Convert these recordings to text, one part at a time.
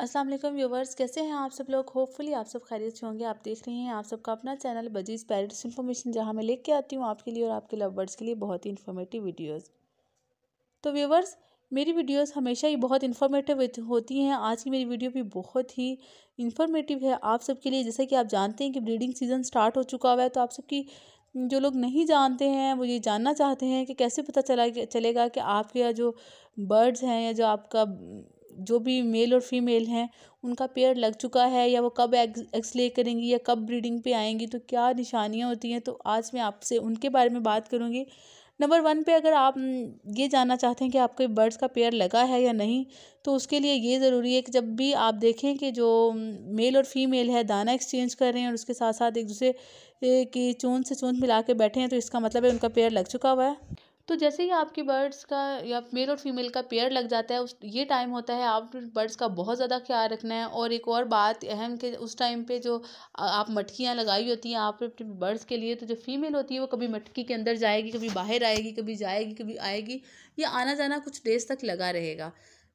Aslam viewers कैसे हैं आप सब लोग होपफुली आप सब खैरियत होंगे आप देख रहे हैं आप सबका अपना चैनल बजीज पैरेंट्स इन्फॉर्मेशन जहां मैं लेके आती हूं आपके लिए और आपके लवर्स के लिए बहुत ही इन्फॉर्मेटिव वीडियोस तो व्यूवर्स मेरी वीडियोस हमेशा ही बहुत इन्फॉर्मेटिव होती हैं आज की मेरी वीडियो भी बहुत ही इन्फॉर्मेटिव है आप सबके लिए जैसे कि आप जानते हैं कि ब्रीडिंग सीज़न स्टार्ट हो चुका हुआ है तो आप सबकी जो लोग नहीं जानते हैं वो ये जानना चाहते हैं कि कैसे पता चला चलेगा कि आपके जो बर्ड्स हैं या जो आपका जो भी मेल और फीमेल हैं उनका पेयर लग चुका है या वो कब एक्स ले करेंगी या कब ब्रीडिंग पे आएंगी तो क्या निशानियाँ होती हैं तो आज मैं आपसे उनके बारे में बात करूँगी नंबर वन पे अगर आप ये जानना चाहते हैं कि आपके बर्ड्स का पेयर लगा है या नहीं तो उसके लिए ये ज़रूरी है कि जब भी आप देखें कि जो मेल और फीमेल है दाना एक्सचेंज कर रहे हैं और उसके साथ साथ एक दूसरे की चूंद से चूंद मिला के बैठे हैं तो इसका मतलब है उनका पेयर लग चुका हुआ है तो जैसे ही आपकी बर्ड्स का या मेल और फीमेल का पेयर लग जाता है उस ये टाइम होता है आप बर्ड्स का बहुत ज़्यादा ख्याल रखना है और एक और बात अहम कि उस टाइम पे जो आप मटकियाँ लगाई होती हैं आप अपने बर्ड्स के लिए तो जो फीमेल होती है वो कभी मटकी के अंदर जाएगी कभी बाहर आएगी कभी जाएगी कभी आएगी या आना जाना कुछ डेज तक लगा रहेगा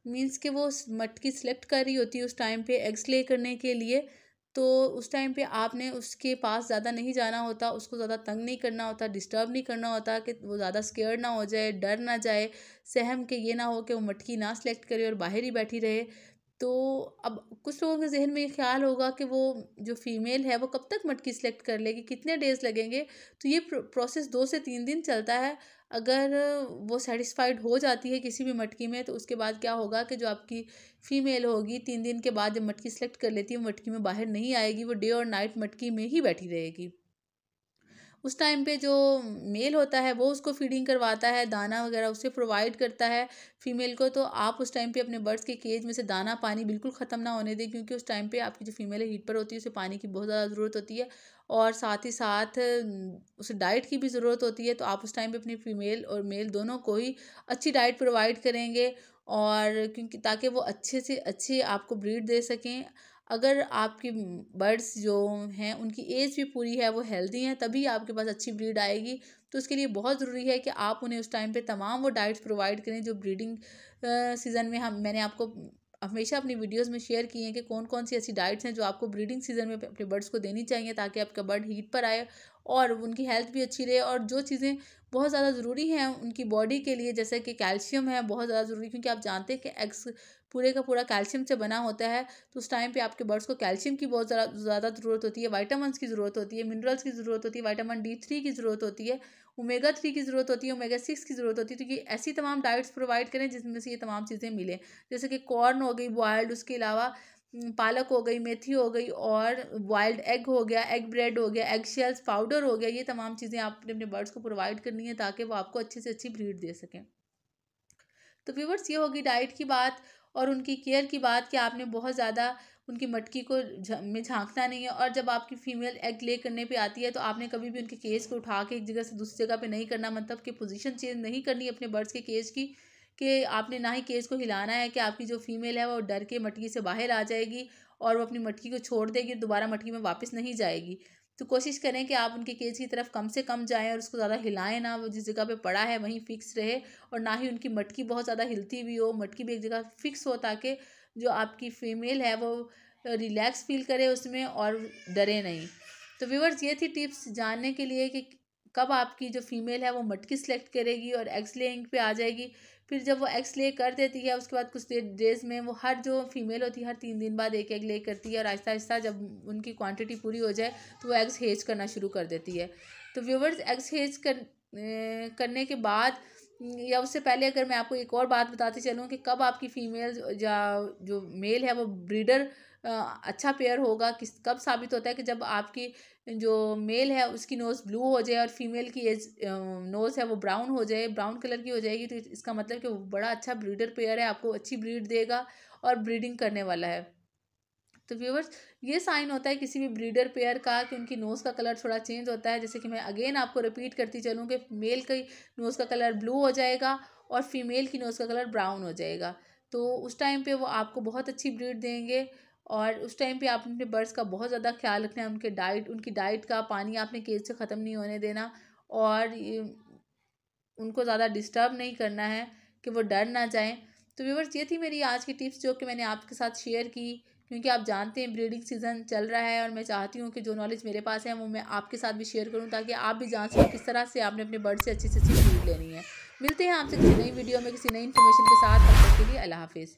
मीन्स कि वो मटकी सेलेक्ट कर रही होती है उस टाइम पर एग्स ले करने के लिए तो उस टाइम पे आपने उसके पास ज़्यादा नहीं जाना होता उसको ज़्यादा तंग नहीं करना होता डिस्टर्ब नहीं करना होता कि वो ज़्यादा स्केयर ना हो जाए डर ना जाए सहम के ये ना हो कि वो मटकी ना सेलेक्ट करे और बाहर ही बैठी रहे तो अब कुछ लोगों के जहन में ये ख्याल होगा कि वो जो फीमेल है वो कब तक मटकी सिलेक्ट कर लेगी कितने डेज़ लगेंगे तो ये प्रोसेस दो से तीन दिन चलता है अगर वो सेटिस्फाइड हो जाती है किसी भी मटकी में तो उसके बाद क्या होगा कि जो आपकी फ़ीमेल होगी तीन दिन के बाद जब मटकी सिलेक्ट कर लेती है वो मटकी में बाहर नहीं आएगी वो डे और नाइट मटकी में ही बैठी रहेगी उस टाइम पे जो मेल होता है वो उसको फीडिंग करवाता है दाना वगैरह उसे प्रोवाइड करता है फीमेल को तो आप उस टाइम पे अपने बर्ड्स के केज में से दाना पानी बिल्कुल ख़त्म ना होने दें क्योंकि उस टाइम पे आपकी जो फीमेल है हीट पर होती है उसे पानी की बहुत ज़्यादा ज़रूरत होती है और साथ ही साथ उसे डाइट की भी ज़रूरत होती है तो आप उस टाइम पर अपनी फीमेल और मेल दोनों को ही अच्छी डाइट प्रोवाइड करेंगे और क्योंकि ताकि वो अच्छे से अच्छी आपको ब्रीड दे सकें अगर आपकी बर्ड्स जो हैं उनकी एज भी पूरी है वो हेल्दी हैं तभी आपके पास अच्छी ब्रीड आएगी तो उसके लिए बहुत ज़रूरी है कि आप उन्हें उस टाइम पे तमाम वो डाइट्स प्रोवाइड करें जो ब्रीडिंग सीज़न में हम मैंने आपको हमेशा अपनी वीडियोस में शेयर किए हैं कि कौन कौन सी ऐसी डाइट्स हैं जो आपको ब्रीडिंग सीजन में अपने बर्ड्स को देनी चाहिए ताकि आपका बर्ड हीट पर आए और उनकी हेल्थ भी अच्छी रहे और जो चीज़ें बहुत ज़्यादा ज़रूरी हैं उनकी बॉडी के लिए जैसे कि कैल्शियम है बहुत ज़्यादा ज़रूरी क्योंकि आप जानते हैं कि एग्स पूरे का पूरा कैल्शियम से बना होता है तो उस टाइम पे आपके बर्ड्स को कैल्शियम की बहुत ज़्यादा ज़रूरत होती है वाइटामस की ज़रूरत होती है मिनरल्स की ज़रूरत होती है वाइटामिन डी थ्री की ज़रूरत होती है ओमेगा थ्री की ज़रूरत होती है ओमेगा सिक्स की ज़रूरत होती है तो ये ऐसी तमाम डाइट्स प्रोवाइड करें जिसमें से ये तमाम चीज़ें मिलें जैसे कि कॉर्न हो गई बॉयल्ड उसके अलावा पालक हो गई मेथी हो गई और बॉयल्ड एग हो गया एग ब्रेड हो गया एग शेल्स पाउडर हो गया ये तमाम चीज़ें आपने अपने बर्ड्स को प्रोवाइड करनी है ताकि वो आपको अच्छे से अच्छी ब्रीड दे सकें तो व्यूवर्स ये होगी डाइट की बात और उनकी केयर की बात कि आपने बहुत ज़्यादा उनकी मटकी को में झांकना नहीं है और जब आपकी फीमेल एग ले करने पे आती है तो आपने कभी भी उनके केस को उठा के एक जगह से दूसरी जगह पे नहीं करना मतलब कि पोजीशन चेंज नहीं करनी अपने बर्ड्स के केस की कि आपने ना ही केस को हिलाना है कि आपकी जो फीमेल है वो डर के मटकी से बाहर आ जाएगी और वो अपनी मटकी को छोड़ देगी दोबारा मटकी में वापस नहीं जाएगी तो कोशिश करें कि आप उनके केज की तरफ कम से कम जाएँ और उसको ज़्यादा हिलाएं ना वो जिस जगह पे पड़ा है वहीं फिक्स रहे और ना ही उनकी मटकी बहुत ज़्यादा हिलती हुई हो मटकी भी एक जगह फिक्स हो ताकि जो आपकी फीमेल है वो रिलैक्स फील करे उसमें और डरे नहीं तो व्यूवर्स ये थी टिप्स जानने के लिए कि कब आपकी जो फीमेल है वो मटकी सेलेक्ट करेगी और एक्स लेइंग पे आ जाएगी फिर जब वो एक्स ले कर देती है उसके बाद कुछ देर डेज में वो हर जो फीमेल होती है हर तीन दिन बाद एक एग ले करती है और आहिस्ता आहिस्ता जब उनकी क्वांटिटी पूरी हो जाए तो वो एग्स हेज करना शुरू कर देती है तो व्यूवर्स एग्स हेज कर, करने के बाद या उससे पहले अगर मैं आपको एक और बात बताते चलूँ कि कब आपकी फीमेल या जो मेल है वो ब्रीडर अच्छा पेयर होगा किस कब साबित होता है कि जब आपकी जो मेल है उसकी नोज़ ब्लू हो जाए और फीमेल की एज नोज़ है वो ब्राउन हो जाए ब्राउन कलर की हो जाएगी तो इसका मतलब कि वो बड़ा अच्छा ब्रीडर पेयर है आपको अच्छी ब्रीड देगा और ब्रीडिंग करने वाला है तो व्यूवर्स ये साइन होता है किसी भी ब्रीडर पेयर का कि उनकी नोज़ का कलर थोड़ा चेंज होता है जैसे कि मैं अगेन आपको रिपीट करती चलूँ कि मेल की नोज़ का कलर ब्लू हो जाएगा और फीमेल की नोज़ का कलर ब्राउन हो जाएगा तो उस टाइम पे वो आपको बहुत अच्छी ब्रीड देंगे और उस टाइम पे आप अपने बर्ड्स का बहुत ज़्यादा ख्याल रखना है उनके डाइट उनकी डाइट का पानी आपने केज से ख़त्म नहीं होने देना और उनको ज़्यादा डिस्टर्ब नहीं करना है कि वो डर ना जाएं तो व्यूवर्स ये थी मेरी आज की टिप्स जो कि मैंने आपके साथ शेयर की क्योंकि आप जानते हैं ब्रीडिंग सीज़न चल रहा है और मैं चाहती हूँ कि जो नॉलेज मेरे पास है वो मैं आपके साथ भी शेयर करूँ ताकि आप भी जान सकें किस तरह से आपने अपने बर्ड से अच्छी से अच्छी ब्रीड लेनी है मिलते हैं आपसे किसी नई वीडियो में किसी नई इन्फॉर्मेशन के साथ तब तक के लिए अल्लाह हाफिज़